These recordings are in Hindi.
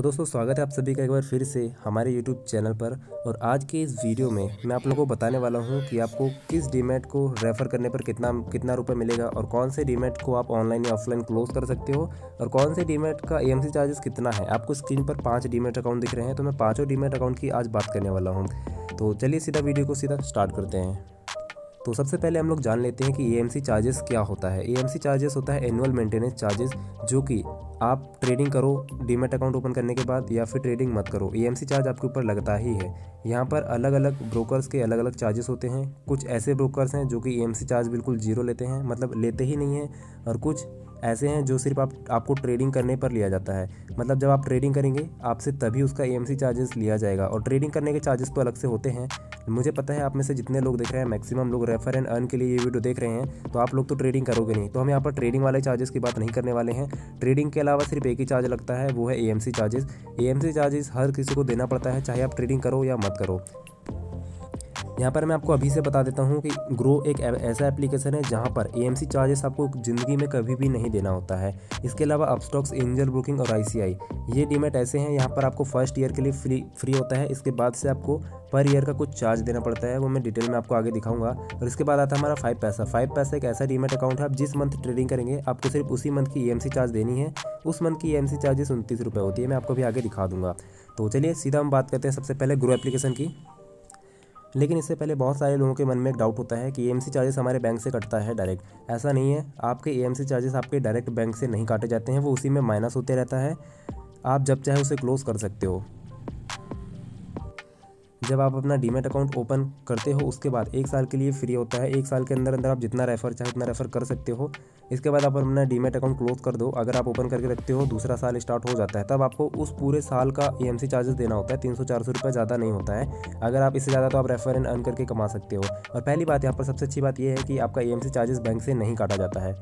तो दोस्तों स्वागत है आप सभी का एक बार फिर से हमारे YouTube चैनल पर और आज के इस वीडियो में मैं आप लोगों को बताने वाला हूं कि आपको किस डीमेट को रेफ़र करने पर कितना कितना रुपए मिलेगा और कौन से डीमेट को आप ऑनलाइन या ऑफलाइन क्लोज कर सकते हो और कौन से डीमेट का ए चार्जेस कितना है आपको स्क्रीन पर पाँच डीमेट अकाउंट दिख रहे हैं तो मैं पाँचों डीमेट अकाउंट की आज बात करने वाला हूँ तो चलिए सीधा वीडियो को सीधा स्टार्ट करते हैं तो सबसे पहले हम लोग जान लेते हैं कि ए चार्जेस क्या होता है ए चार्जेस होता है एनुअल मेंटेनेंस चार्जेस जो कि आप ट्रेडिंग करो डीमेट अकाउंट ओपन करने के बाद या फिर ट्रेडिंग मत करो ए चार्ज आपके ऊपर लगता ही है यहाँ पर अलग अलग ब्रोकर्स के अलग अलग चार्जेस होते हैं कुछ ऐसे ब्रोकर्स हैं जो कि ए चार्ज बिल्कुल जीरो लेते हैं मतलब लेते ही नहीं हैं और कुछ ऐसे हैं जो सिर्फ आप आपको ट्रेडिंग करने पर लिया जाता है मतलब जब आप ट्रेडिंग करेंगे आपसे तभी उसका ए चार्जेस लिया जाएगा और ट्रेडिंग करने के चार्जेस तो अलग से होते हैं मुझे पता है आप में से जितने लोग देख रहे हैं मैक्सिमम लोग रेफर एंड अर्न के लिए ये वीडियो देख रहे हैं तो आप लोग तो ट्रेडिंग करोगे नहीं तो हम यहाँ पर ट्रेडिंग वाले चार्जेस की बात नहीं करने वाले हैं ट्रेडिंग के अलावा सिर्फ एक ही चार्ज लगता है वो है ए चार्जेस ए चार्जेस हर किसी को देना पड़ता है चाहे आप ट्रेडिंग करो या मत करो यहाँ पर मैं आपको अभी से बता देता हूँ कि ग्रो एक ऐसा एप्लीकेशन है जहाँ पर ए चार्जेस आपको ज़िंदगी में कभी भी नहीं देना होता है इसके अलावा अपस्टॉक्स एंजल बुकिंग और आई ये डीमेट ऐसे हैं यहाँ पर आपको फर्स्ट ईयर के लिए फ्री फ्री होता है इसके बाद से आपको पर ईयर का कुछ चार्ज देना पड़ता है वो मैं डिटेल में आपको आगे दिखाऊंगा और इसके बाद आता है हमारा फाइव पैसा फाइव पैसा एक ऐसा डीमेट अकाउंट है आप जिस मंथ ट्रेडिंग करेंगे आपको सिर्फ उसी मंथ की ई चार्ज देनी है उस मंथ की ई चार्जेस उनतीस रुपये होती है मैं आपको भी आगे दिखा दूंगा तो चलिए सीधा हम बात करते हैं सबसे पहले ग्रो एप्लीकेशन की लेकिन इससे पहले बहुत सारे लोगों के मन में एक डाउट होता है कि ए चार्जेस हमारे बैंक से कटता है डायरेक्ट ऐसा नहीं है आपके ए चार्जेस आपके डायरेक्ट बैंक से नहीं काटे जाते हैं वो उसी में माइनस होते रहता है आप जब चाहे उसे क्लोज़ कर सकते हो जब आप अपना डीमेट अकाउंट ओपन करते हो उसके बाद एक साल के लिए फ्री होता है एक साल के अंदर अंदर आप जितना रेफर चाहे उतना रेफर कर सकते हो इसके बाद आप अपना डीमेट अकाउंट क्लोज कर दो अगर आप ओपन करके रखते हो दूसरा साल स्टार्ट हो जाता है तब आपको उस पूरे साल का ई चार्जेस देना होता है तीन सौ चार सौ रुपये ज़्यादा नहीं होता है अगर आप इससे ज़्यादा तो आप रेफर एंड अर्न करके कमा सकते हो और पहली बात यहाँ पर सबसे अच्छी बात यह है कि आपका ई चार्जेस बैंक से नहीं काटा जाता है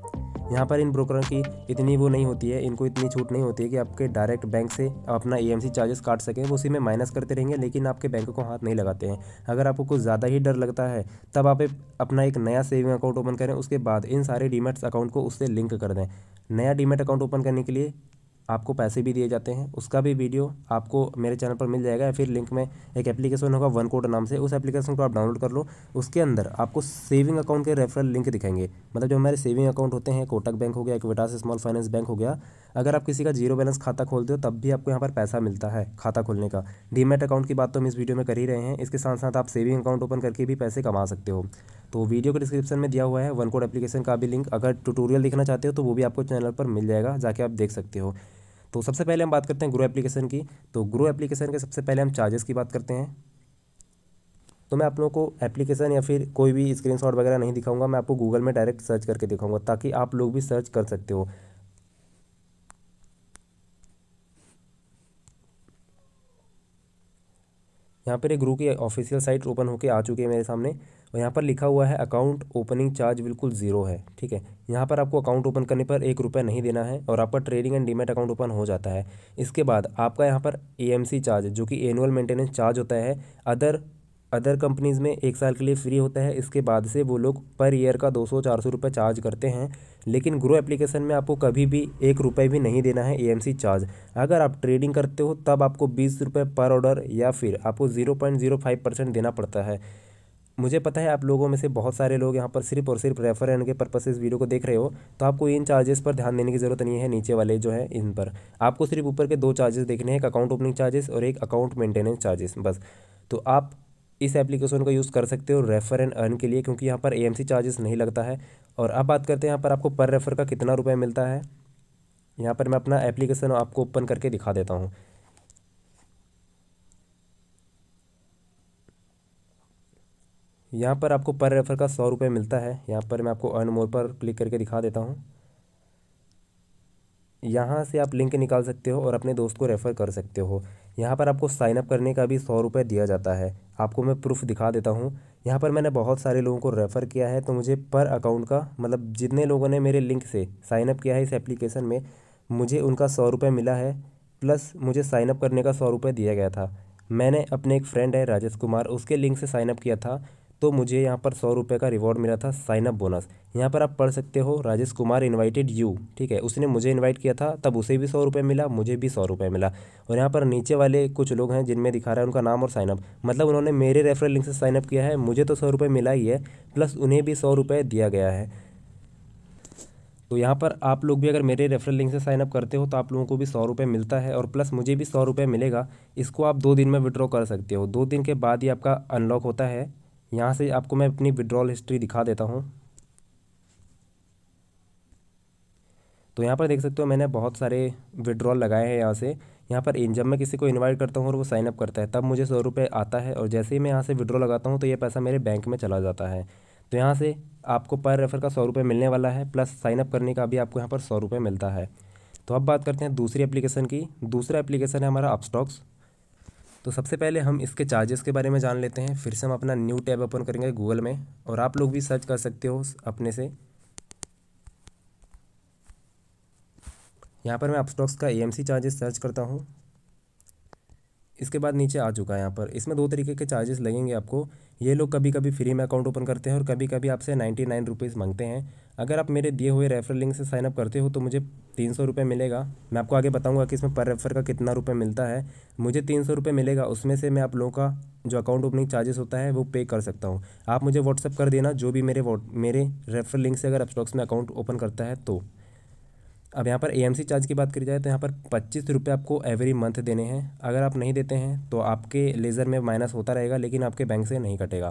यहाँ पर इन ब्रोकरों की इतनी वो नहीं होती है इनको इतनी छूट नहीं होती है कि आपके डायरेक्ट बैंक से अपना ई चार्जेस काट सकें वो उसी में माइनस करते रहेंगे लेकिन आपके बैंक को हाथ नहीं लगाते हैं अगर आपको कुछ ज़्यादा ही डर लगता है तब आप अपना एक नया सेविंग अकाउंट ओपन करें उसके बाद इन सारे डीमेट्स अकाउंट को उससे लिंक कर दें नया डीमेट अकाउंट ओपन करने के लिए आपको पैसे भी दिए जाते हैं उसका भी वीडियो आपको मेरे चैनल पर मिल जाएगा या फिर लिंक में एक एप्लीकेशन होगा वन कोड नाम से उस एप्लीकेशन को आप डाउनलोड कर लो उसके अंदर आपको सेविंग अकाउंट के रेफरल लिंक दिखेंगे मतलब जो हमारे सेविंग अकाउंट होते हैं कोटक बैंक हो गया इक्विटास स्मॉल फाइनेंस बैंक हो गया अगर आप किसी का जीरो बैलेंस खाता खोलते हो तब भी आपको यहाँ पर पैसा मिलता है खाता खोलने का डीमेट अकाउंट की बात तो हम इस वीडियो में कर ही रहे हैं इसके साथ साथ आप सेविंग अकाउंट ओपन करके भी पैसे कमा सकते हो तो वीडियो के डिस्क्रिप्शन में दिया हुआ है वन कोड एप्लीकेशन का भी लिंक अगर ट्यूटोरियल देखना चाहते हो तो वो भी आपको चैनल पर मिल जाएगा जाके आप देख सकते हो तो सबसे पहले हम बात करते हैं ग्रो एप्लीकेशन की तो ग्रो एप्लीकेशन के सबसे पहले हम चार्जेस की बात करते हैं तो मैं आप लोगों को एप्लीकेशन या फिर कोई भी स्क्रीनशॉट वगैरह नहीं दिखाऊंगा मैं आपको गूगल में डायरेक्ट सर्च करके दिखाऊंगा ताकि आप लोग भी सर्च कर सकते हो यहाँ पर एक ग्रू की ऑफिशियल साइट ओपन होकर आ चुकी है मेरे सामने और यहाँ पर लिखा हुआ है अकाउंट ओपनिंग चार्ज बिल्कुल जीरो है ठीक है यहाँ पर आपको अकाउंट ओपन करने पर एक रुपये नहीं देना है और आपका trading and demat account open हो जाता है इसके बाद आपका यहाँ पर ए चार्ज जो कि एनुअल मेंटेनेंस चार्ज होता है अदर अदर कंपनीज़ में एक साल के लिए फ्री होता है इसके बाद से वो लोग पर ईयर का दो सौ चार सौ रुपये चार्ज करते हैं लेकिन ग्रो एप्लीकेशन में आपको कभी भी एक रुपये भी नहीं देना है ए चार्ज अगर आप ट्रेडिंग करते हो तब आपको बीस रुपये पर ऑर्डर या फिर आपको zero point zero five percent देना पड़ता है मुझे पता है आप लोगों में से बहुत सारे लोग यहाँ पर सिर्फ और सिर्फ रेफर एंड के पर्पस इस वीडियो को देख रहे हो तो आपको इन चार्जेस पर ध्यान देने की ज़रूरत नहीं है नीचे वाले जो है इन पर आपको सिर्फ ऊपर के दो चार्जेस देखने हैं एक अकाउंट ओपनिंग चार्जेस और एक अकाउंट मेंटेनेंस चार्जेस बस तो आप इस एप्लीकेशन का यूज़ कर सकते हो रेफ़र एंड अर्न के लिए क्योंकि यहाँ पर एएमसी चार्जेस नहीं लगता है और अब बात करते हैं यहाँ पर आपको पर रेफ़र का कितना रुपये मिलता है यहाँ पर मैं अपना एप्लीकेशन आपको ओपन करके दिखा देता हूँ यहाँ पर आपको पर रेफ़र का सौ रुपये मिलता है यहाँ पर मैं आपको अर्न मोर पर क्लिक करके दिखा देता हूँ यहाँ से आप लिंक निकाल सकते हो और अपने दोस्त को रेफ़र कर सकते हो यहाँ पर आपको साइनअप करने का भी सौ रुपये दिया जाता है आपको मैं प्रूफ दिखा देता हूँ यहाँ पर मैंने बहुत सारे लोगों को रेफ़र किया है तो मुझे पर अकाउंट का मतलब जितने लोगों ने मेरे लिंक से साइनअप किया है इस एप्लीकेशन में मुझे उनका सौ रुपये मिला है प्लस मुझे साइनअप करने का सौ रुपये दिया गया था मैंने अपने एक फ्रेंड है राजेश कुमार उसके लिंक से साइनअप किया था तो मुझे यहाँ पर सौ रुपये का रिवॉर्ड मिला था साइनअप बोनस यहाँ पर आप पढ़ सकते हो राजेश कुमार इनवाइटेड यू ठीक है उसने मुझे इनवाइट किया था तब उसे भी सौ रुपये मिला मुझे भी सौ रुपये मिला और यहाँ पर नीचे वाले कुछ लोग हैं जिनमें दिखा रहा है उनका नाम और साइनअप मतलब उन्होंने मेरे रेफरल लिंक से साइनअप किया है मुझे तो सौ रुपये मिला ही है प्लस उन्हें भी सौ रुपये दिया गया है तो यहाँ पर आप लोग भी अगर मेरे रेफरल लिंक से साइनअप करते हो तो आप लोगों को भी सौ रुपये मिलता है और प्लस मुझे भी सौ रुपये मिलेगा इसको आप दो दिन में विड्रॉ कर सकते हो दो दिन के बाद ही आपका अनलॉक होता है यहाँ से आपको मैं अपनी विड्रॉल हिस्ट्री दिखा देता हूँ तो यहाँ पर देख सकते हो मैंने बहुत सारे विड्रॉल लगाए हैं यहाँ से यहाँ पर इन जब मैं किसी को इनवाइट करता हूँ और वो साइनअप करता है तब मुझे सौ रुपये आता है और जैसे ही मैं यहाँ से विड्रॉ लगाता हूँ तो ये पैसा मेरे बैंक में चला जाता है तो यहाँ से आपको पर रेफर का सौ रुपये मिलने वाला है प्लस साइनअप करने का भी आपको यहाँ पर सौ रुपये मिलता है तो अब बात करते हैं दूसरी एप्लीकेशन की दूसरा एप्लीकेशन है हमारा अपस्टॉक्स तो सबसे पहले हम इसके चार्जेस के बारे में जान लेते हैं फिर से हम अपना न्यू टैब ओपन करेंगे गूगल में और आप लोग भी सर्च कर सकते हो अपने से यहाँ पर मैं अपस्टॉक्स का ए चार्जेस सर्च करता हूँ इसके बाद नीचे आ चुका है यहाँ पर इसमें दो तरीके के चार्जेस लगेंगे आपको ये लोग कभी कभी फ्री में अकाउंट ओपन करते हैं और कभी कभी आपसे नाइन्टी नाइन रुपीज़ मांगते हैं अगर आप मेरे दिए हुए रेफर लिंक से साइनअप करते हो तो मुझे तीन सौ रुपये मिलेगा मैं आपको आगे बताऊंगा कि इसमें पर रेफर का कितना रुपये मिलता है मुझे तीन सौ रुपये मिलेगा उसमें से मैं आप लोगों का जो अकाउंट ओपनिंग चार्जेस होता है वो पे कर सकता हूँ आप मुझे व्हाट्सअप कर देना जो भी मेरे मेरे रेफर लिंक से अगर अपस्टॉक्स में अकाउंट ओपन करता है तो अब यहाँ पर ए चार्ज की बात करी जाए तो यहाँ पर पच्चीस रुपये आपको एवरी मंथ देने हैं अगर आप नहीं देते हैं तो आपके लेज़र में माइनस होता रहेगा लेकिन आपके बैंक से नहीं कटेगा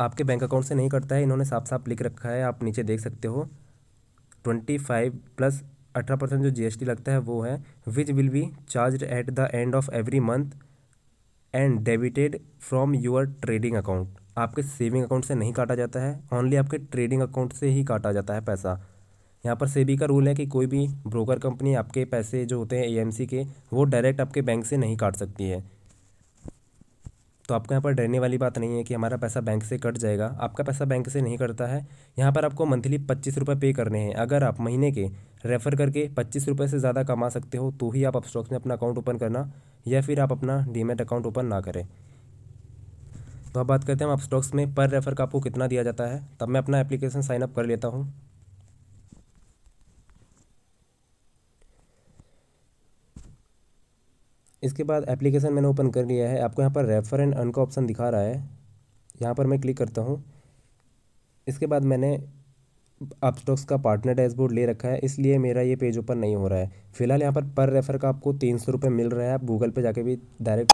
आपके बैंक अकाउंट से नहीं कटता है इन्होंने साफ साफ लिख रखा है आप नीचे देख सकते हो ट्वेंटी फाइव प्लस अठारह परसेंट जो जी लगता है वो है which will be charged at the end of every month and debited from your trading account आपके सेविंग अकाउंट से नहीं काटा जाता है ओनली आपके ट्रेडिंग अकाउंट से ही काटा जाता है पैसा यहाँ पर सेबी का रूल है कि कोई भी ब्रोकर कंपनी आपके पैसे जो होते हैं एएमसी के वो डायरेक्ट आपके बैंक से नहीं काट सकती है तो आपको यहाँ पर डरने वाली बात नहीं है कि हमारा पैसा बैंक से कट जाएगा आपका पैसा बैंक से नहीं कटता है यहाँ पर आपको मंथली पच्चीस रुपये पे करने हैं अगर आप महीने के रेफ़र करके पच्चीस रुपये से ज़्यादा कमा सकते हो तो ही आप स्टॉक्स में अपना अकाउंट ओपन करना या फिर आप अपना डीमेट अकाउंट ओपन ना करें तो अब बात करते हैं हम स्टॉक्स में पर रेफ़र का आपको कितना दिया जाता है तब मैं अपना एप्लीकेशन साइनअप कर लेता हूँ इसके बाद एप्लीकेशन मैंने ओपन कर लिया है आपको यहाँ पर रेफर एंड अर्न का ऑप्शन दिखा रहा है यहाँ पर मैं क्लिक करता हूँ इसके बाद मैंने आप स्टॉक्स का पार्टनर डैशबोर्ड ले रखा है इसलिए मेरा ये पेज ओपन नहीं हो रहा है फिलहाल यहाँ पर पर रेफर का आपको तीन सौ रुपये मिल रहा है आप गूगल पे जाके भी डायरेक्ट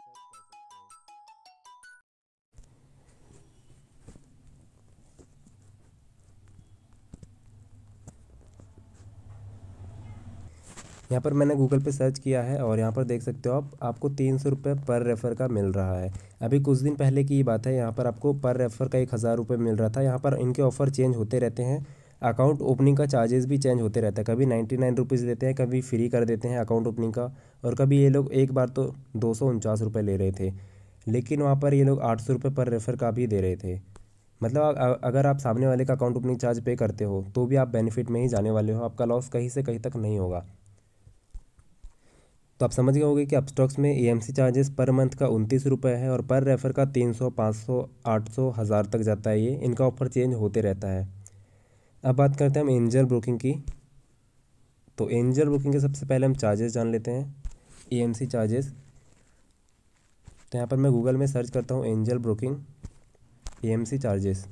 यहाँ पर मैंने गूगल पे सर्च किया है और यहाँ पर देख सकते हो आप आपको तीन सौ रुपये पर रेफ़र का मिल रहा है अभी कुछ दिन पहले की बात है यहाँ पर आपको पर रेफ़र का एक हज़ार रुपये मिल रहा था यहाँ पर इनके ऑफ़र चेंज होते रहते हैं अकाउंट ओपनिंग का चार्जेस भी चेंज होते रहता है कभी नाइन्टी नाइन रुपीज़ देते हैं कभी फ्री कर देते हैं अकाउंट ओपनिंग का और कभी ये लोग एक बार तो दो सौ उनचास रुपये ले रहे थे लेकिन वहाँ पर ये लोग आठ सौ रुपये पर रेफ़र का भी दे रहे थे मतलब अगर आप सामने वाले का अकाउंट ओपनिंग चार्ज पे करते हो तो भी आप बेनिफिट में ही जाने वाले हो आपका लॉस कहीं से कहीं तक नहीं होगा तो आप समझ गए होंगे कि अपस्टॉक्स में ए चार्जेस पर मंथ का उनतीस रुपये है और पर रेफ़र का तीन सौ पाँच सौ आठ सौ हज़ार तक जाता है ये इनका ऑफर चेंज होते रहता है अब बात करते हैं हम एंजल ब्रोकिंग की तो एंजल ब्रोकिंग के सबसे पहले हम चार्जेस जान लेते हैं ए चार्जेस तो यहाँ पर मैं गूगल में सर्च करता हूँ एंजल ब्रोकिंग ए चार्जेस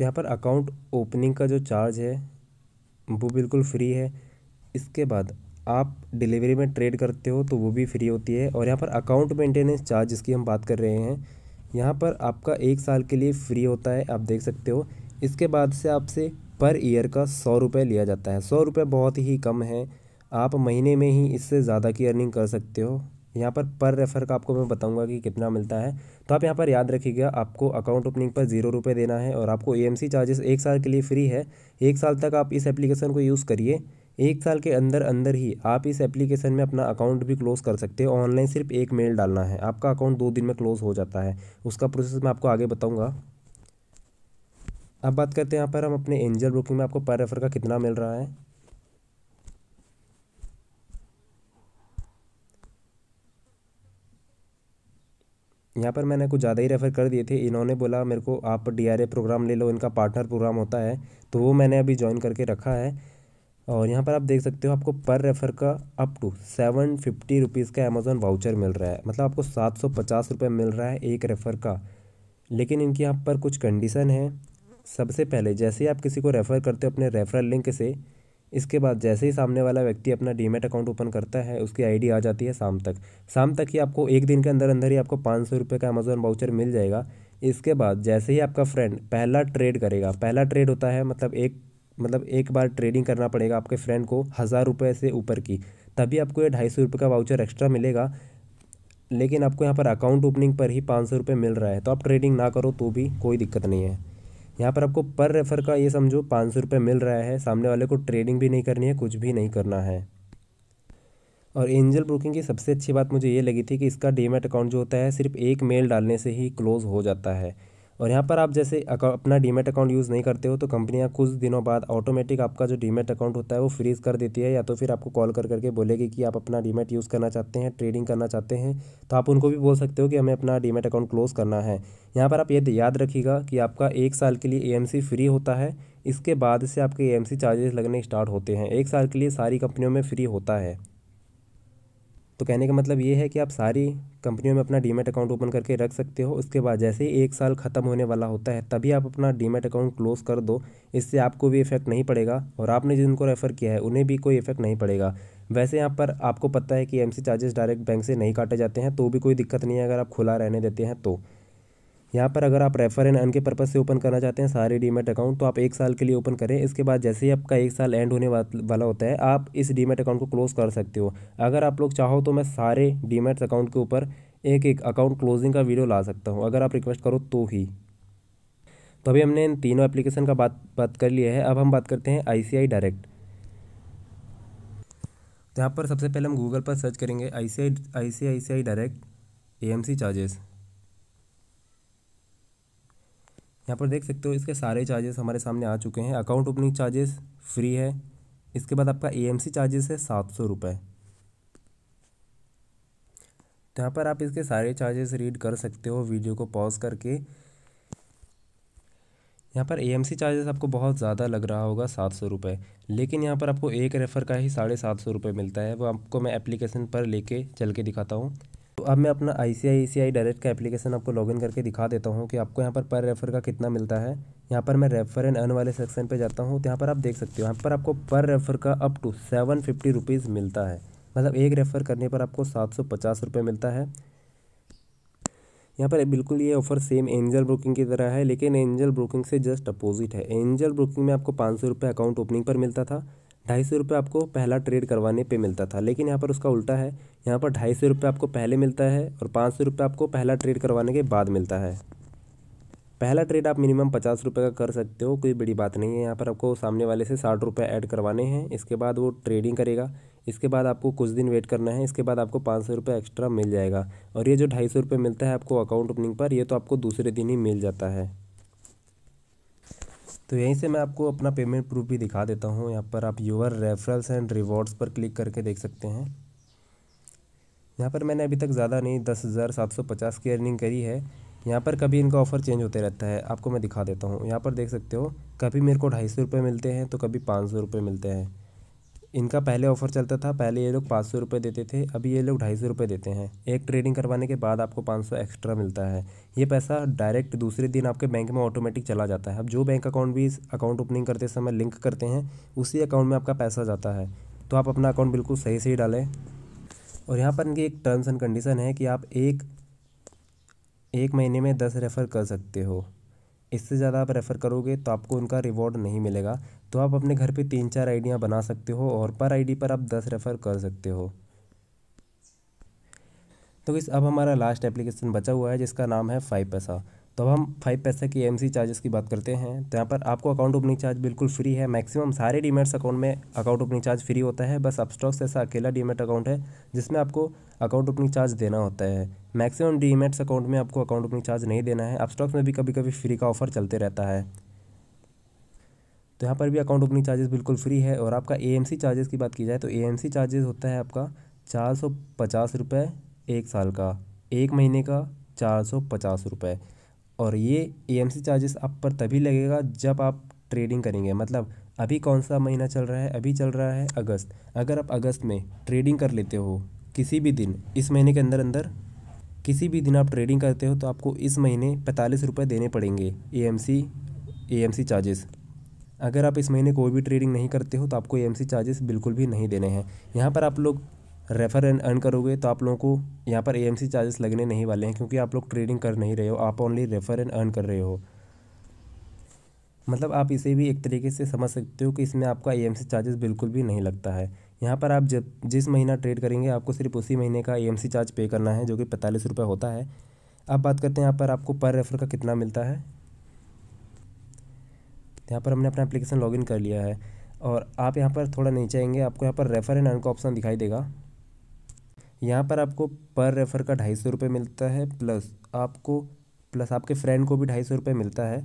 यहाँ पर अकाउंट ओपनिंग का जो चार्ज है वो बिल्कुल फ्री है इसके बाद आप डिलीवरी में ट्रेड करते हो तो वो भी फ्री होती है और यहाँ पर अकाउंट मेंटेनेंस चार्ज जिसकी हम बात कर रहे हैं यहाँ पर आपका एक साल के लिए फ्री होता है आप देख सकते हो इसके बाद से आपसे पर ईयर का सौ रुपये लिया जाता है सौ रुपये बहुत ही कम है आप महीने में ही इससे ज़्यादा की अर्निंग कर सकते हो यहाँ पर पर रेफ़र का आपको मैं बताऊंगा कि कितना मिलता है तो आप यहाँ पर याद रखिएगा आपको अकाउंट ओपनिंग पर जीरो रुपये देना है और आपको एएमसी चार्जेस एक साल के लिए फ्री है एक साल तक आप इस एप्लीकेशन को यूज़ करिए एक साल के अंदर अंदर ही आप इस एप्लीकेशन में अपना अकाउंट भी क्लोज़ कर सकते हो ऑनलाइन सिर्फ एक मेल डालना है आपका अकाउंट दो दिन में क्लोज़ हो जाता है उसका प्रोसेस मैं आपको आगे बताऊँगा अब बात करते हैं यहाँ पर हम अपने एंजल ब्रोकिंग में आपको पर रेफ़र का कितना मिल रहा है यहाँ पर मैंने कुछ ज़्यादा ही रेफ़र कर दिए थे इन्होंने बोला मेरे को आप डी प्रोग्राम ले लो इनका पार्टनर प्रोग्राम होता है तो वो मैंने अभी ज्वाइन करके रखा है और यहाँ पर आप देख सकते हो आपको पर रेफ़र का up to seven fifty rupees का अमेज़ोन वाउचर मिल रहा है मतलब आपको सात सौ पचास रुपये मिल रहा है एक रेफ़र का लेकिन इनके यहाँ पर कुछ कंडीशन है सबसे पहले जैसे ही आप किसी को रेफ़र करते हो अपने रेफ़रल लिंक से इसके बाद जैसे ही सामने वाला व्यक्ति अपना डीमेट अकाउंट ओपन करता है उसकी आईडी आ जाती है शाम तक शाम तक ही आपको एक दिन के अंदर अंदर ही आपको पाँच सौ रुपये का अमेजोन वाउचर मिल जाएगा इसके बाद जैसे ही आपका फ्रेंड पहला ट्रेड करेगा पहला ट्रेड होता है मतलब एक मतलब एक बार ट्रेडिंग करना पड़ेगा आपके फ्रेंड को हज़ार रुपये से ऊपर की तभी आपको ये ढाई सौ रुपये का वाउचर एक्स्ट्रा मिलेगा लेकिन आपको यहाँ पर अकाउंट ओपनिंग पर ही पाँच सौ रुपये मिल रहा है तो आप ट्रेडिंग ना करो तो भी कोई दिक्कत नहीं है यहाँ पर आपको पर रेफर का ये समझो पाँच सौ रुपये मिल रहा है सामने वाले को ट्रेडिंग भी नहीं करनी है कुछ भी नहीं करना है और एंजल ब्रोकिंग की सबसे अच्छी बात मुझे ये लगी थी कि इसका डीमेट अकाउंट जो होता है सिर्फ एक मेल डालने से ही क्लोज़ हो जाता है और यहाँ पर आप जैसे अपना डीमेट अकाउंट यूज़ नहीं करते हो तो कंपनियाँ कुछ दिनों बाद ऑटोमेटिक आपका जो डीमेट अकाउंट होता है वो फ्रीज़ कर देती है या तो फिर आपको कॉल कर करके बोलेगी कि आप अपना डीमेट यूज़ करना चाहते हैं ट्रेडिंग करना चाहते हैं तो आप उनको भी बोल सकते हो कि हमें अपना डीमेट अकाउंट क्लोज़ करना है यहाँ पर आप ये याद रखिएगा कि आपका एक साल के लिए ए फ्री होता है इसके बाद से आपके ए चार्जेस लगने स्टार्ट होते हैं एक साल के लिए सारी कंपनियों में फ्री होता है तो कहने का मतलब ये है कि आप सारी कंपनियों में अपना डीमेट अकाउंट ओपन करके रख सकते हो उसके बाद जैसे ही एक साल ख़त्म होने वाला होता है तभी आप अपना डीमेट अकाउंट क्लोज़ कर दो इससे आपको भी इफेक्ट नहीं पड़ेगा और आपने जिनको रेफ़र किया है उन्हें भी कोई इफेक्ट नहीं पड़ेगा वैसे यहाँ पर आपको पता है कि एम चार्जेस डायरेक्ट बैंक से नहीं काटे जाते हैं तो भी कोई दिक्कत नहीं है अगर आप खुला रहने देते हैं तो यहाँ पर अगर आप रेफर एंड अर्न के पर्पज़ से ओपन करना चाहते हैं सारे डीमेट अकाउंट तो आप एक साल के लिए ओपन करें इसके बाद जैसे ही आपका एक साल एंड होने वाला होता है आप इस डीमेट अकाउंट को क्लोज़ कर सकते हो अगर आप लोग चाहो तो मैं सारे डीमेट अकाउंट के ऊपर एक एक अकाउंट क्लोजिंग का वीडियो ला सकता हूँ अगर आप रिक्वेस्ट करो तो ही तो अभी हमने इन तीनों एप्लीकेशन का बात बात कर लिया है अब हम बात करते हैं आई डायरेक्ट तो यहाँ पर सबसे पहले हम गूगल पर सर्च करेंगे I C I C I C I direct A M C charges यहाँ पर देख सकते हो इसके सारे चार्जेस हमारे सामने आ चुके हैं अकाउंट ओपनिंग चार्जेस फ्री है इसके बाद आपका ए चार्जेस है सात सौ रुपये तो यहाँ पर आप इसके सारे चार्जेस रीड कर सकते हो वीडियो को पॉज करके यहाँ पर ए चार्जेस आपको बहुत ज़्यादा लग रहा होगा सात सौ रुपये लेकिन यहाँ पर आपको एक रेफ़र का ही साढ़े सात सौ रुपये मिलता है वो आपको मैं एप्लीकेशन पर लेके चल के दिखाता हूँ अब मैं अपना I C I C I direct का एप्लीकेशन आपको लॉगिन करके दिखा देता हूँ कि आपको यहाँ पर पर रेफ़र का कितना मिलता है यहाँ पर मैं रेफ़र एंड अर्न वाले सेक्शन पे जाता हूँ तो यहाँ पर आप देख सकते हो यहाँ पर आपको पर रेफ़र का up to seven fifty rupees मिलता है मतलब एक रेफ़र करने पर आपको सात सौ पचास रुपये मिलता है यहाँ पर बिल्कुल ये ऑफ़र सेम एंजल ब्रोकिंग की तरह है लेकिन एंजल ब्रोकिंग से जस्ट अपोजिट है एंजल ब्रोकिंग में आपको पाँच सौ रुपये अकाउंट ओपनिंग पर मिलता था ढाई सौ रुपये आपको पहला ट्रेड करवाने पे मिलता था लेकिन यहाँ पर उसका उल्टा है यहाँ पर ढाई सौ रुपये आपको पहले मिलता है और पाँच सौ रुपये आपको पहला ट्रेड करवाने के बाद मिलता है पहला ट्रेड आप मिनिमम पचास रुपये का कर सकते हो कोई बड़ी बात नहीं है यहाँ पर आपको सामने वाले से साठ रुपये ऐड करवाने हैं इसके बाद वो ट्रेडिंग करेगा इसके बाद आपको कुछ दिन वेट करना है इसके बाद आपको पाँच सौ रुपये एक्स्ट्रा मिल जाएगा और ये जो ढाई सौ रुपये मिलता है आपको अकाउंट ओपनिंग पर ये तो आपको दूसरे दिन ही मिल जाता है तो यहीं से मैं आपको अपना पेमेंट प्रूफ भी दिखा देता हूँ यहाँ पर आप यूवर रेफरल्स एंड रिवॉर्ड्स पर क्लिक करके देख सकते हैं यहाँ पर मैंने अभी तक ज़्यादा नहीं दस हज़ार सात सौ पचास की अर्निंग करी है यहाँ पर कभी इनका ऑफ़र चेंज होते रहता है आपको मैं दिखा देता हूँ यहाँ पर देख सकते हो कभी मेरे को ढाई सौ रुपये मिलते हैं तो कभी पाँच सौ रुपये मिलते हैं इनका पहले ऑफर चलता था पहले ये लोग पाँच सौ रुपये देते थे अभी ये लोग ढाई सौ रुपये देते हैं एक ट्रेडिंग करवाने के बाद आपको पाँच सौ एक्स्ट्रा मिलता है ये पैसा डायरेक्ट दूसरे दिन आपके बैंक में ऑटोमेटिक चला जाता है अब जो बैंक अकाउंट भी इस अकाउंट ओपनिंग करते समय लिंक करते हैं उसी अकाउंट में आपका पैसा जाता है तो आप अपना अकाउंट बिल्कुल सही से ही डालें और यहाँ पर इनकी एक टर्म्स एंड कंडीशन है कि आप एक एक महीने में दस रेफ़र कर सकते हो इससे ज़्यादा आप रेफ़र करोगे तो आपको उनका रिवॉर्ड नहीं मिलेगा तो आप अपने घर पे तीन चार आइडियाँ बना सकते हो और पर आईडी पर आप दस रेफ़र कर सकते हो तो इस अब हमारा लास्ट एप्लीकेशन बचा हुआ है जिसका नाम है फाइव पैसा तो अब हम फाइव पैसे की एम चार्जेस की बात करते हैं तो यहाँ पर आपको अकाउंट ओपनिंग चार्ज बिल्कुल फ्री है मैक्सिमम सारे डीमेट्स अकाउंट में अकाउंट ओपनिंग चार्ज फ्री होता है बस अपस्टॉक्स ऐसा अकेला डीमेट अकाउंट है जिसमें आपको अकाउंट ओपनिंग चार्ज देना होता है मैक्सिमम डीमेट्स अकाउंट में आपको अकाउंट ओपनिंग चार्ज नहीं देना है अपस्टॉक्स में भी कभी कभी फ्री का ऑफर चलते रहता है तो यहाँ पर भी अकाउंट ओपनिंग चार्जेस बिल्कुल फ्री है और आपका ए चार्जेस की बात की जाए तो ए चार्जेस होता है आपका चार सौ पचास रुपये एक साल का एक महीने का चार सौ पचास रुपये और ये ए चार्जेस आप पर तभी लगेगा जब आप ट्रेडिंग करेंगे मतलब अभी कौन सा महीना चल रहा है अभी चल रहा है अगस्त अगर आप अगस्त में ट्रेडिंग कर लेते हो किसी भी दिन इस महीने के अंदर अंदर किसी भी दिन आप ट्रेडिंग करते हो तो आपको इस महीने पैंतालीस रुपये देने पड़ेंगे A M C M C charges अगर आप इस महीने कोई भी ट्रेडिंग नहीं करते हो तो आपको ए एम सी चार्जेस बिल्कुल भी नहीं देने हैं यहाँ पर आप लोग रेफर एंड अर्न करोगे तो आप लोगों को यहाँ पर ए चार्जेस लगने नहीं वाले हैं क्योंकि आप लोग ट्रेडिंग कर नहीं रहे हो आप ओनली रेफर एंड अर्न कर रहे हो मतलब आप इसे भी एक तरीके से समझ सकते हो कि इसमें आपका ए चार्जेस बिल्कुल भी नहीं लगता है यहाँ पर आप जब जिस महीना ट्रेड करेंगे आपको सिर्फ उसी महीने का ए चार्ज पे करना है जो कि पैंतालीस रुपये होता है अब बात करते हैं यहाँ पर आपको पर रेफर का कितना मिलता है यहाँ पर हमने अपना एप्लीकेशन लॉगिन कर लिया है और आप यहाँ पर थोड़ा नीचे आएंगे आपको यहाँ पर रेफर एंड अर्न का ऑप्शन दिखाई देगा यहाँ पर आपको पर रेफ़र का ढाई सौ रुपये मिलता है प्लस आपको प्लस आपके फ्रेंड को भी ढाई सौ रुपये मिलता है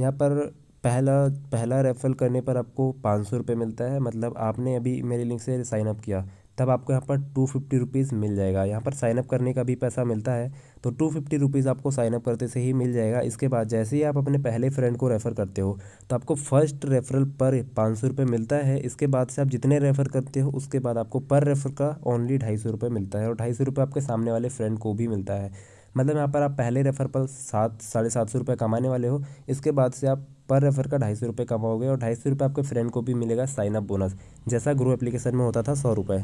यहाँ पर पहला पहला रेफ़र करने पर आपको पाँच सौ रुपये मिलता है मतलब आपने अभी मेरे लिंक से साइन अप किया तब आपको यहाँ पर टू फिफ्टी रुपीज़ मिल जाएगा यहाँ पर साइनअप करने का भी पैसा मिलता है तो टू फिफ्टी रुपीज़ आपको साइनअप करते से ही मिल जाएगा इसके बाद जैसे ही आप अपने पहले फ्रेंड को रेफ़र करते हो तो आपको फर्स्ट रेफरल पर पाँच सौ रुपये मिलता है इसके बाद से आप जितने रेफ़र करते हो उसके बाद आपको पर रेफ़र का ओनली ढाई सौ रुपये मिलता है और ढाई सौ रुपये आपके सामने वाले फ्रेंड को भी मिलता है मतलब यहाँ पर आप पहले रेफर पर सात साढ़े सात सौ रुपये कमाने वाले हो इसके बाद से आप पर रेफर का ढाई सौ रुपये कमाओगे और ढाई सौ रुपये आपके फ्रेंड को भी मिलेगा साइन अप बोनस जैसा ग्रो एप्लीकेशन में होता था सौ रुपये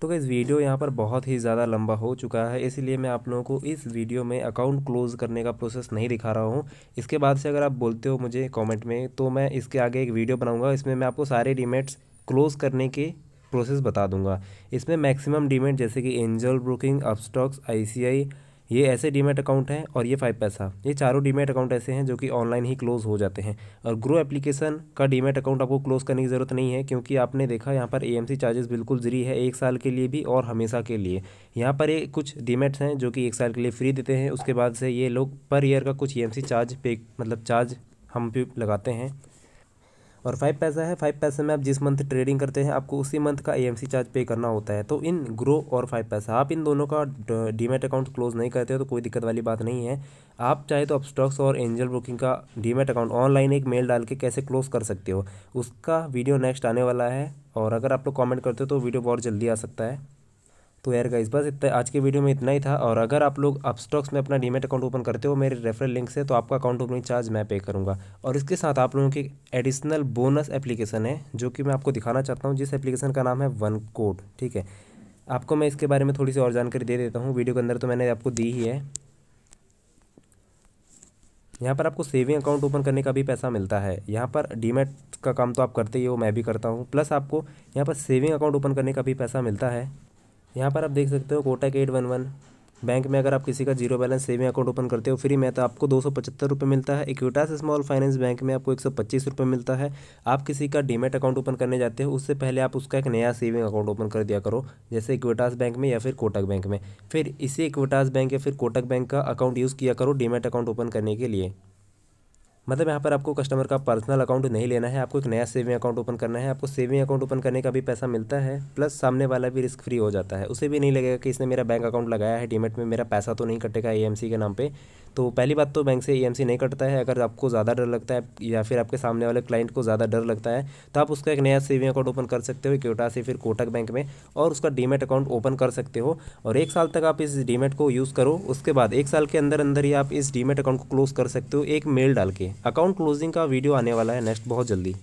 तो इस वीडियो यहाँ पर बहुत ही ज़्यादा लंबा हो चुका है इसलिए मैं आप लोगों को इस वीडियो में अकाउंट क्लोज़ करने का प्रोसेस नहीं दिखा रहा हूँ इसके बाद से अगर आप बोलते हो मुझे कमेंट में तो मैं इसके आगे एक वीडियो बनाऊँगा इसमें मैं आपको सारे डीमेट्स क्लोज़ करने के प्रोसेस बता दूंगा इसमें मैक्सिमम डीमेट जैसे कि एंजल ब्रोकिंग अपस्टॉक्स आईसीआई ये ऐसे डीमेट अकाउंट हैं और ये फाइव पैसा ये चारों डीमेट अकाउंट ऐसे हैं जो कि ऑनलाइन ही क्लोज हो जाते हैं और ग्रो एप्लीकेशन का डीमेट अकाउंट आपको क्लोज करने की ज़रूरत नहीं है क्योंकि आपने देखा यहाँ पर ए चार्जेस बिल्कुल ज़री है एक साल के लिए भी और हमेशा के लिए यहाँ पर ये कुछ डीमेट्स हैं जो कि एक साल के लिए फ्री देते हैं उसके बाद से ये लोग पर ईयर का कुछ ई e चार्ज पे मतलब चार्ज हम पे लगाते हैं और फाइव पैसा है फाइव पैसे में आप जिस मंथ ट्रेडिंग करते हैं आपको उसी मंथ का ए चार्ज पे करना होता है तो इन ग्रो और फाइव पैसा आप इन दोनों का डीमेट अकाउंट क्लोज नहीं करते हो तो कोई दिक्कत वाली बात नहीं है आप चाहे तो आप स्टॉक्स और एंजल ब्रोकिंग का डीमेट अकाउंट ऑनलाइन एक मेल डाल के कैसे क्लोज कर सकते हो उसका वीडियो नेक्स्ट आने वाला है और अगर आप लोग कॉमेंट करते हो तो वीडियो बहुत जल्दी आ सकता है तो यार गाइस बस इतना आज के वीडियो में इतना ही था और अगर आप लोग अपस्टॉक्स में अपना डीमेट अकाउंट ओपन करते हो मेरे रेफरल लिंक से तो आपका अकाउंट ओपनिंग चार्ज मैं पे करूँगा और इसके साथ आप लोगों की एडिशनल बोनस एप्लीकेशन है जो कि मैं आपको दिखाना चाहता हूँ जिस एप्लीकेशन का नाम है वन कोड ठीक है आपको मैं इसके बारे में थोड़ी सी और जानकारी दे देता हूँ वीडियो के अंदर तो मैंने आपको दी ही है यहाँ पर आपको सेविंग अकाउंट ओपन करने का भी पैसा मिलता है यहाँ पर डीमेट का काम तो आप करते ही हो मैं भी करता हूँ प्लस आपको यहाँ पर सेविंग अकाउंट ओपन करने का भी पैसा मिलता है यहाँ पर आप देख सकते हो Kotak eight one one bank में अगर आप किसी का zero balance saving account open करते हो फ्री में तो आपको दो सौ पचहत्तर रुपये मिलता है इक्विटास स्मॉल फाइनेंस बैंक में आपको एक सौ पच्चीस रुपये मिलता है आप किसी का डीमेट अकाउंट ओपन करने जाते हो उससे पहले आप उसका एक नया सेविंग अकाउंट ओपन कर दिया करो जैसे इक्विटास बैंक में या फिर कोटक बैंक में फिर इसी इक्विटास बैंक या फिर कोटक बैंक का अकाउंट यूज़ किया करो डीमेट अकाउंट ओपन करने के लिए मतलब यहाँ पर आपको कस्टमर का पर्सनल अकाउंट नहीं लेना है आपको एक नया सेविंग अकाउंट ओपन करना है आपको सेविंग अकाउंट ओपन करने का भी पैसा मिलता है प्लस सामने वाला भी रिस्क फ्री हो जाता है उसे भी नहीं लगेगा कि इसने मेरा बैंक अकाउंट लगाया है डीमेट में मेरा पैसा तो नहीं कटेगा ए के नाम पर तो पहली बात तो बैंक से ई नहीं कटता है अगर आपको ज़्यादा डर लगता है या फिर आपके सामने वाले क्लाइंट को ज़्यादा डर लगता है तो आप उसका एक नया सेविंग अकाउंट ओपन कर सकते हो क्योटा से फिर कोटक बैंक में और उसका डीमेट अकाउंट ओपन कर सकते हो और एक साल तक आप इस डीमेट को यूज़ करो उसके बाद एक साल के अंदर अंदर ही आप इस डीमेट अकाउंट को क्लोज़ कर सकते हो एक मेल डाल के अकाउंट क्लोजिंग का वीडियो आने वाला है नेक्स्ट बहुत जल्दी